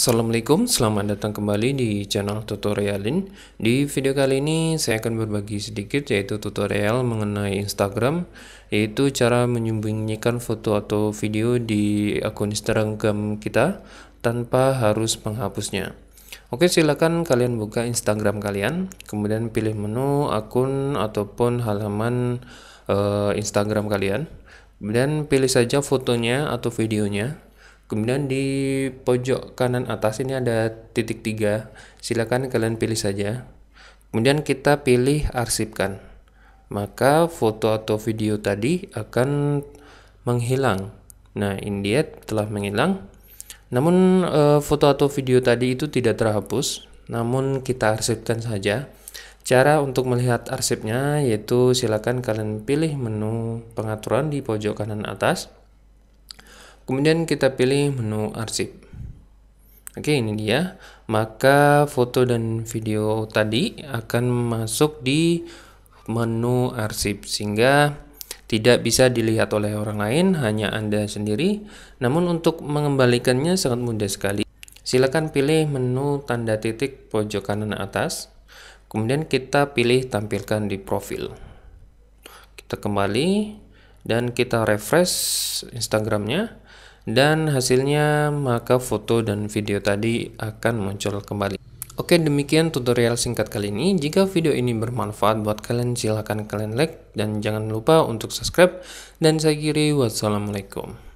Assalamualaikum, selamat datang kembali di channel tutorialin Di video kali ini saya akan berbagi sedikit yaitu tutorial mengenai Instagram Yaitu cara menyembunyikan foto atau video di akun Instagram kita tanpa harus menghapusnya Oke silahkan kalian buka Instagram kalian Kemudian pilih menu, akun, ataupun halaman uh, Instagram kalian Kemudian pilih saja fotonya atau videonya kemudian di pojok kanan atas ini ada titik tiga silakan kalian pilih saja kemudian kita pilih arsipkan maka foto atau video tadi akan menghilang nah ini dia telah menghilang namun eh, foto atau video tadi itu tidak terhapus namun kita arsipkan saja Cara untuk melihat arsipnya yaitu silakan kalian pilih menu pengaturan di pojok kanan atas. Kemudian kita pilih menu arsip. Oke, ini dia. Maka foto dan video tadi akan masuk di menu arsip sehingga tidak bisa dilihat oleh orang lain, hanya Anda sendiri. Namun untuk mengembalikannya sangat mudah sekali. Silakan pilih menu tanda titik pojok kanan atas. Kemudian kita pilih tampilkan di profil. Kita kembali dan kita refresh Instagramnya dan hasilnya maka foto dan video tadi akan muncul kembali. Oke demikian tutorial singkat kali ini. Jika video ini bermanfaat buat kalian silahkan kalian like dan jangan lupa untuk subscribe dan saya kiri wassalamualaikum.